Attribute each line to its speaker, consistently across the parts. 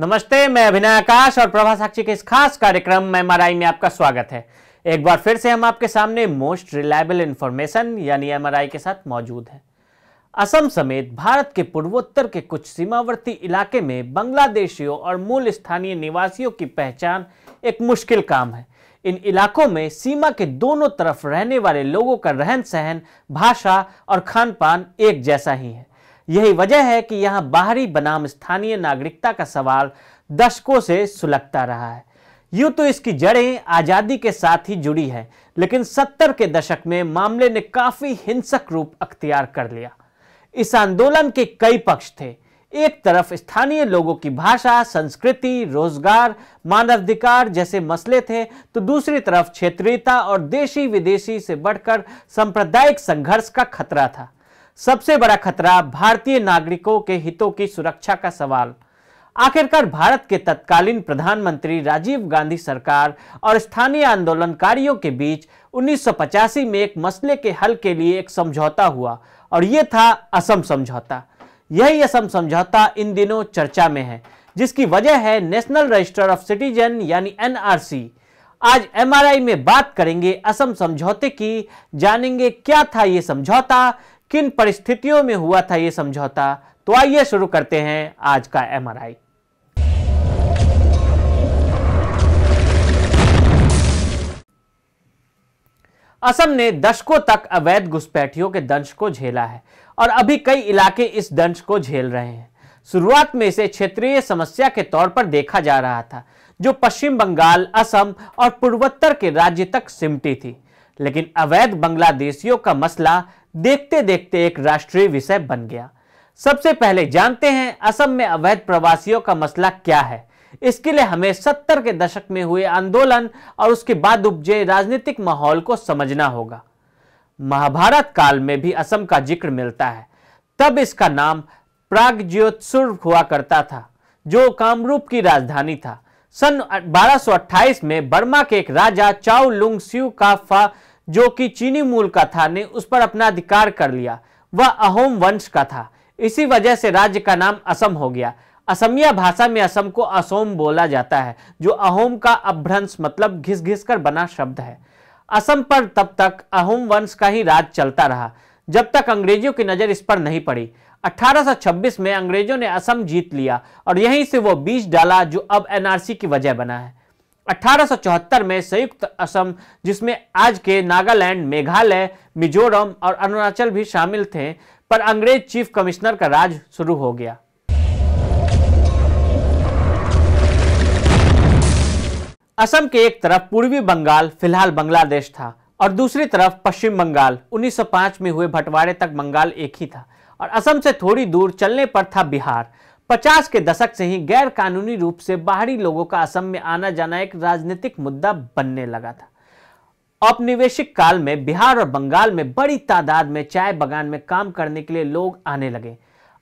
Speaker 1: नमस्ते मैं अभिनय आकाश और प्रभा साक्षी के इस खास कार्यक्रम में एमआरआई में आपका स्वागत है एक बार फिर से हम आपके सामने मोस्ट रिलायबल इंफॉर्मेशन यानी एमआरआई के साथ मौजूद है असम समेत भारत के पूर्वोत्तर के कुछ सीमावर्ती इलाके में बांग्लादेशियों और मूल स्थानीय निवासियों की पहचान एक मुश्किल काम है इन इलाकों में सीमा के दोनों तरफ रहने वाले लोगों का रहन सहन भाषा और खान पान एक जैसा ही है यही वजह है कि यहाँ बाहरी बनाम स्थानीय नागरिकता का सवाल दशकों से सुलगता रहा है यूं तो इसकी जड़ें आज़ादी के साथ ही जुड़ी है लेकिन सत्तर के दशक में मामले ने काफ़ी हिंसक रूप अख्तियार कर लिया इस आंदोलन के कई पक्ष थे एक तरफ स्थानीय लोगों की भाषा संस्कृति रोजगार मानवाधिकार जैसे मसले थे तो दूसरी तरफ क्षेत्रीयता और देशी विदेशी से बढ़कर सांप्रदायिक संघर्ष का खतरा था सबसे बड़ा खतरा भारतीय नागरिकों के हितों की सुरक्षा का सवाल आखिरकार भारत के तत्कालीन प्रधानमंत्री राजीव गांधी सरकार और स्थानीय आंदोलनकारियों के बीच उन्नीस में एक मसले के हल के लिए एक समझौता हुआ और ये था असम समझौता यही असम समझौता इन दिनों चर्चा में है जिसकी वजह है नेशनल रजिस्टर ऑफ सिटीजन यानी एनआरसी आज एमआरआई में बात करेंगे असम समझौते की जानेंगे क्या था ये समझौता किन परिस्थितियों में हुआ था यह समझौता तो आइए शुरू करते हैं आज का एमआरआई असम ने दशकों तक अवैध घुसपैठियों के दंश को झेला है और अभी कई इलाके इस दंश को झेल रहे हैं शुरुआत में इसे क्षेत्रीय समस्या के तौर पर देखा जा रहा था जो पश्चिम बंगाल असम और पूर्वोत्तर के राज्य तक सिमटी थी लेकिन अवैध बांग्लादेशियों का मसला देखते देखते एक राष्ट्रीय विषय बन गया सबसे पहले जानते हैं असम में अवैध प्रवासियों का मसला क्या है इसके लिए हमें सत्तर के दशक में हुए आंदोलन और उसके बाद उपजे राजनीतिक माहौल को समझना होगा महाभारत काल में भी असम का जिक्र मिलता है तब इसका नाम प्राग हुआ करता था जो कामरूप की राजधानी था सन 1228 में बर्मा के एक राजा चाउ लुंग का फा जो कि चीनी मूल का था ने उस पर अपना अधिकार कर लिया वह अहोम वंश का था इसी वजह से राज्य का नाम असम हो गया असमिया भाषा में असम को असोम बोला जाता है जो अहोम का अभ्रंश मतलब घिस घिस कर बना शब्द है असम पर तब तक अहोम वंश का ही राज चलता रहा जब तक अंग्रेजों की नज़र इस पर नहीं पड़ी 1826 में अंग्रेजों ने असम जीत लिया और यहीं से वो बीज डाला जो अब एनआरसी की वजह बना है 1874 में संयुक्त असम जिसमें आज के नागालैंड मेघालय मिजोरम और अरुणाचल भी शामिल थे पर अंग्रेज चीफ कमिश्नर का राज शुरू हो गया असम के एक तरफ पूर्वी बंगाल फिलहाल बांग्लादेश था और दूसरी तरफ पश्चिम बंगाल 1905 में हुए बंटवारे तक बंगाल एक ही था और असम से थोड़ी दूर चलने पर था बिहार पचास के दशक से ही गैर कानूनी रूप से बाहरी लोगों का असम में आना जाना एक राजनीतिक मुद्दा बनने लगा था औपनिवेशिक काल में बिहार और बंगाल में बड़ी तादाद में चाय बगान में काम करने के लिए लोग आने लगे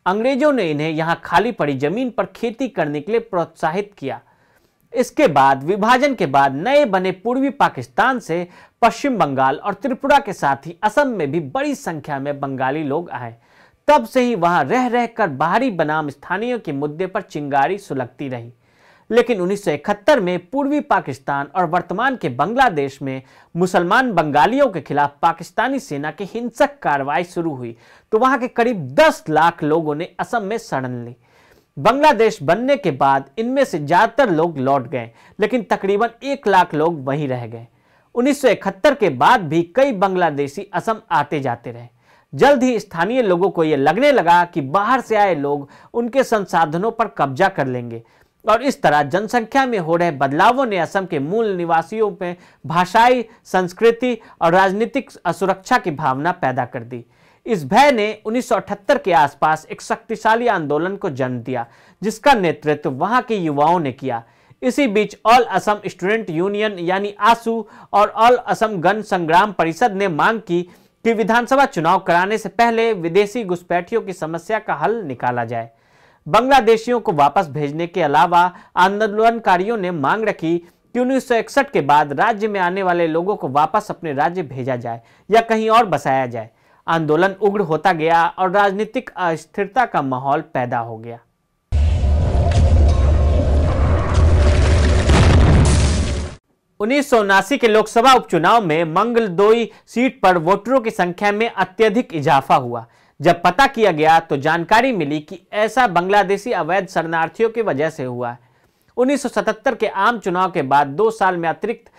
Speaker 1: अंग्रेजों ने इन्हें यहाँ खाली पड़ी जमीन पर खेती करने के लिए प्रोत्साहित किया इसके बाद विभाजन के बाद नए बने पूर्वी पाकिस्तान से पश्चिम बंगाल और त्रिपुरा के साथ ही असम में भी बड़ी संख्या में बंगाली लोग आए तब से ही वहां रह रहकर बाहरी बनाम स्थानियों के मुद्दे पर चिंगारी सुलगती रही लेकिन 1971 में पूर्वी पाकिस्तान और वर्तमान के बांग्लादेश में मुसलमान बंगालियों के खिलाफ पाकिस्तानी सेना की हिंसक कार्रवाई शुरू हुई तो वहां के करीब 10 लाख लोगों ने असम में शरण ली बांग्लादेश बनने के बाद इनमें से ज़्यादातर लोग लौट गए लेकिन तकरीबन एक लाख लोग वहीं रह गए उन्नीस के बाद भी कई बांग्लादेशी असम आते जाते रहे जल्द ही स्थानीय लोगों को यह लगने लगा कि बाहर से आए लोग उनके संसाधनों पर कब्जा कर लेंगे और इस तरह जनसंख्या में हो रहे बदलावों ने असम के मूल निवासियों में भाषाई संस्कृति और राजनीतिक असुरक्षा की भावना पैदा कर दी इस भय ने 1978 के आसपास एक शक्तिशाली आंदोलन को जन्म दिया जिसका नेतृत्व वहां के युवाओं ने किया इसी बीच ऑल असम स्टूडेंट यूनियन यानी आसू और ऑल असम गण संग्राम परिषद ने मांग की कि विधानसभा चुनाव कराने से पहले विदेशी घुसपैठियों की समस्या का हल निकाला जाए बांग्लादेशियों को वापस भेजने के अलावा आंदोलनकारियों ने मांग रखी कि उन्नीस के बाद राज्य में आने वाले लोगों को वापस अपने राज्य भेजा जाए या कहीं और बसाया जाए आंदोलन उग्र होता गया और राजनीतिक अस्थिरता का माहौल पैदा हो गया उन्नीस के लोकसभा उपचुनाव में मंगलदोई सीट पर वोटरों की संख्या में अत्यधिक इजाफा हुआ जब पता किया गया तो जानकारी मिली कि ऐसा बांग्लादेशी अवैध शरणार्थियों की वजह से हुआ है उन्नीस के आम चुनाव के बाद दो साल में अतिरिक्त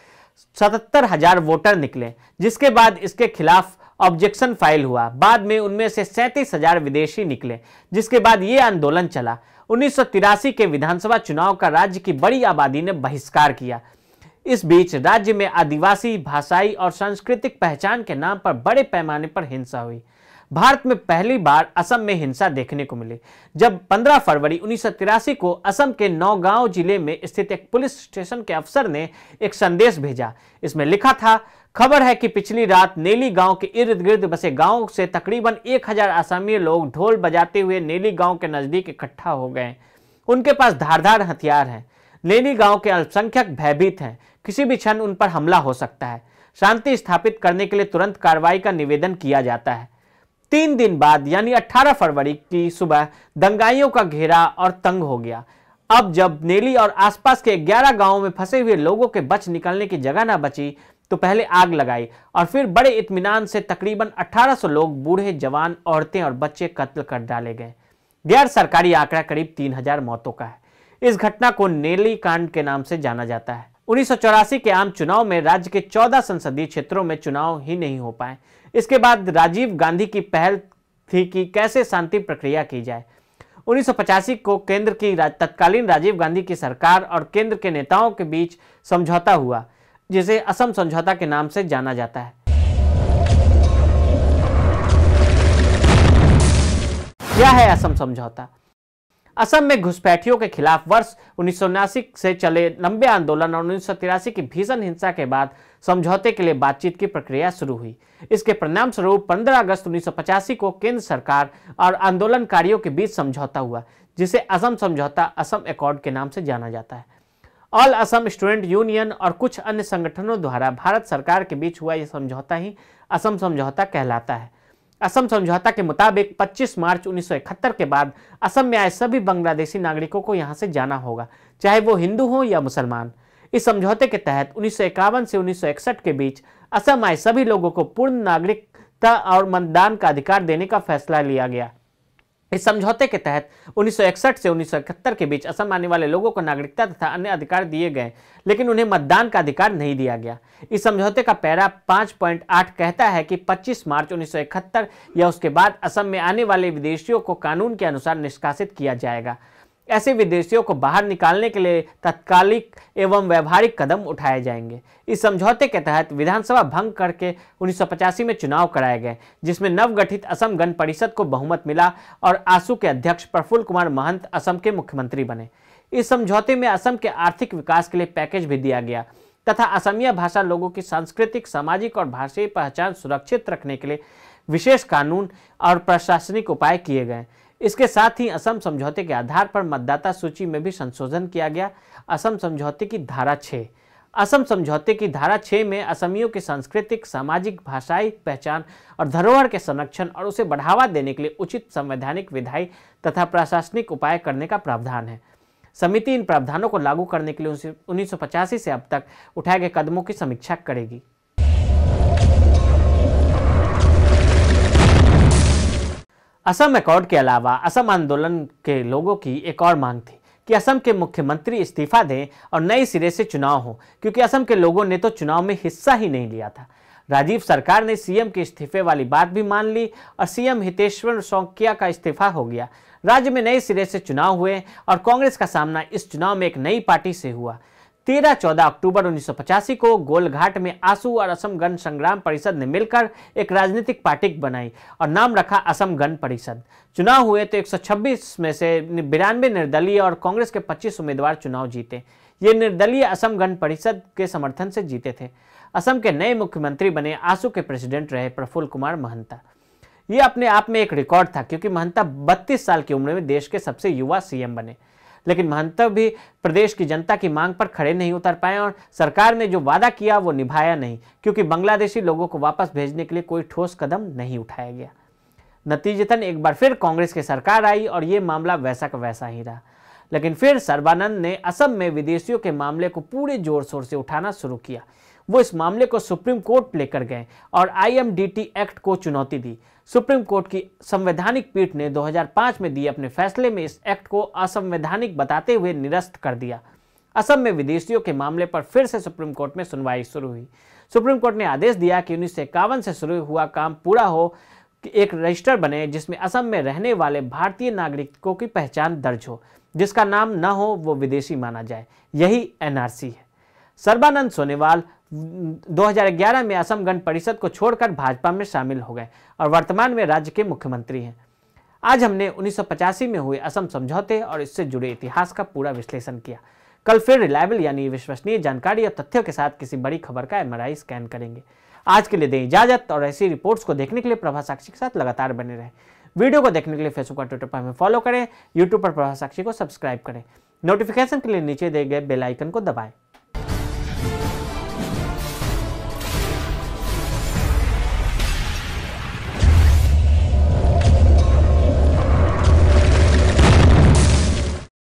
Speaker 1: सतहत्तर हजार वोटर निकले जिसके बाद इसके खिलाफ ऑब्जेक्शन फाइल हुआ बाद में उनमें से सैंतीस हजार विदेशी निकले जिसके बाद ये आंदोलन चला उन्नीस के विधानसभा चुनाव का राज्य की बड़ी आबादी ने बहिष्कार किया इस बीच राज्य में आदिवासी भाषाई और सांस्कृतिक पहचान के नाम पर बड़े पैमाने पर हिंसा हुई भारत में पहली बार असम में हिंसा देखने को मिली जब 15 फरवरी उन्नीस को असम के नौगांव जिले में स्थित एक पुलिस स्टेशन के अफसर ने एक संदेश भेजा इसमें लिखा था खबर है कि पिछली रात नेली गांव के इर्द गिर्द बसे गांव से तकरीबन 1000 असमीय लोग ढोल बजाते हुए नेली गांव के नजदीक इकट्ठा हो गए उनके पास धारधार हथियार हैं नेली गांव के अल्पसंख्यक भयभीत हैं किसी भी क्षण उन पर हमला हो सकता है शांति स्थापित करने के लिए तुरंत कार्रवाई का निवेदन किया जाता है तीन दिन बाद यानी 18 फरवरी की सुबह दंगाइयों का घेरा और तंग हो गया अब जब नेली और आसपास के 11 गांवों में फंसे हुए लोगों के बच निकलने की जगह ना बची तो पहले आग लगाई और फिर बड़े इतमान से तकरीबन 1800 लोग बूढ़े जवान औरतें और बच्चे कत्ल कर डाले गए गैर सरकारी आंकड़ा करीब 3000 मौतों का है इस घटना को नेली कांड के नाम से जाना जाता है उन्नीस के आम चुनाव में राज्य के 14 संसदीय क्षेत्रों में चुनाव ही नहीं हो पाए इसके बाद राजीव गांधी की पहल थी कि कैसे शांति प्रक्रिया की जाए उन्नीस को केंद्र की तत्कालीन राजीव गांधी की सरकार और केंद्र के नेताओं के बीच समझौता हुआ जिसे असम समझौता के नाम से जाना जाता है क्या है असम समझौता असम में घुसपैठियों के खिलाफ वर्ष उन्नीस से चले लंबे आंदोलन और उन्नीस की भीषण हिंसा के बाद समझौते के लिए बातचीत की प्रक्रिया शुरू हुई इसके परिणाम स्वरूप 15 अगस्त उन्नीस को केंद्र सरकार और आंदोलनकारियों के बीच समझौता हुआ जिसे असम समझौता असम एकॉर्ड के नाम से जाना जाता है ऑल असम स्टूडेंट यूनियन और कुछ अन्य संगठनों द्वारा भारत सरकार के बीच हुआ यह समझौता ही असम समझौता कहलाता है असम समझौता के मुताबिक 25 मार्च उन्नीस के बाद असम में आए सभी बांग्लादेशी नागरिकों को यहां से जाना होगा चाहे वो हिंदू हों या मुसलमान इस समझौते के तहत उन्नीस से उन्नीस के बीच असम आए सभी लोगों को पूर्ण नागरिकता और मतदान का अधिकार देने का फैसला लिया गया इस समझौते के तहत 1961 से उन्नीस के बीच असम आने वाले लोगों को नागरिकता तथा अन्य अधिकार दिए गए लेकिन उन्हें मतदान का अधिकार नहीं दिया गया इस समझौते का पैरा 5.8 कहता है कि 25 मार्च उन्नीस या उसके बाद असम में आने वाले विदेशियों को कानून के अनुसार निष्कासित किया जाएगा ऐसे विदेशियों को बाहर निकालने के लिए तत्कालिक एवं व्यवहारिक कदम उठाए जाएंगे इस समझौते के तहत विधानसभा भंग करके उन्नीस में चुनाव कराए गए जिसमें नवगठित असम गण परिषद को बहुमत मिला और आसू के अध्यक्ष प्रफुल्ल कुमार महंत असम के मुख्यमंत्री बने इस समझौते में असम के आर्थिक विकास के लिए पैकेज भी दिया गया तथा असमिया भाषा लोगों की सांस्कृतिक सामाजिक और भाषाई पहचान सुरक्षित रखने के लिए विशेष कानून और प्रशासनिक उपाय किए गए इसके साथ ही असम समझौते के आधार पर मतदाता सूची में भी संशोधन किया गया असम समझौते की धारा छः असम समझौते की धारा छः में असमियों की सांस्कृतिक सामाजिक भाषाई पहचान और धरोहर के संरक्षण और उसे बढ़ावा देने के लिए उचित संवैधानिक विधायी तथा प्रशासनिक उपाय करने का प्रावधान है समिति इन प्रावधानों को लागू करने के लिए उन्नीस से अब तक उठाए गए कदमों की समीक्षा करेगी असम अकॉर्ड के अलावा असम आंदोलन के लोगों की एक और मांग थी कि असम के मुख्यमंत्री इस्तीफा दें और नए सिरे से चुनाव हो क्योंकि असम के लोगों ने तो चुनाव में हिस्सा ही नहीं लिया था राजीव सरकार ने सीएम के इस्तीफे वाली बात भी मान ली और सीएम हितेश्वर सौकिया का इस्तीफा हो गया राज्य में नए सिरे से चुनाव हुए और कांग्रेस का सामना इस चुनाव में एक नई पार्टी से हुआ तेरह चौदह अक्टूबर उन्नीस को गोलघाट में आसू और असम गण संग्राम परिषद ने मिलकर एक राजनीतिक पार्टी बनाई और नाम रखा असम गण परिषद चुनाव हुए तो 126 में से बिरानवे निर्दलीय और कांग्रेस के 25 उम्मीदवार चुनाव जीते ये निर्दलीय असम गण परिषद के समर्थन से जीते थे असम के नए मुख्यमंत्री बने आसू के प्रेसिडेंट रहे प्रफुल्ल कुमार महंता ये अपने आप में एक रिकॉर्ड था क्योंकि महंता बत्तीस साल की उम्र में देश के सबसे युवा सीएम बने लेकिन महंतो भी प्रदेश की जनता की मांग पर खड़े नहीं उतर पाए और सरकार ने जो वादा किया वो निभाया नहीं क्योंकि बांग्लादेशी लोगों को वापस भेजने के लिए कोई ठोस कदम नहीं उठाया गया नतीजतन एक बार फिर कांग्रेस की सरकार आई और ये मामला वैसा का वैसा ही रहा लेकिन फिर सर्बानंद ने असम में विदेशियों के मामले को पूरे जोर शोर से उठाना शुरू किया वो इस मामले को सुप्रीम कोर्ट लेकर गए और आईएमडीटी एक्ट को चुनौती दी सुप्रीम कोर्ट की संवैधानिक पीठ ने 2005 में दिए अपने फैसले में इस एक्ट को असंवैधानिक बताते हुए निरस्त कर दिया असम में विदेशियों के मामले पर फिर से सुप्रीम कोर्ट में सुनवाई शुरू हुई सुप्रीम कोर्ट ने आदेश दिया कि उन्नीस से शुरू हुआ काम पूरा हो कि एक रजिस्टर बने जिसमें असम में रहने वाले भारतीय नागरिकों की पहचान दर्ज हो जिसका नाम न हो वो विदेशी माना जाए यही एनआरसी है सर्बानंद सोनेवाल 2011 में असम गण परिषद को छोड़कर भाजपा में शामिल हो गए और वर्तमान में राज्य के मुख्यमंत्री हैं आज हमने उन्नीस में हुए असम समझौते और इससे जुड़े इतिहास का पूरा विश्लेषण किया कल फिर रिलायबल यानी विश्वसनीय जानकारी और तथ्यों के साथ किसी बड़ी खबर का एम स्कैन करेंगे आज के लिए दें इजाजत और ऐसी रिपोर्ट्स को देखने के लिए प्रभा साक्षी के साथ लगातार बने रहें वीडियो को देखने के लिए फेसबुक और ट्विटर पर हमें फॉलो करें यूट्यूब पर प्रभा साक्षी को सब्सक्राइब करें नोटिफिकेशन के लिए नीचे दिए गए बेलाइकन को दबाएं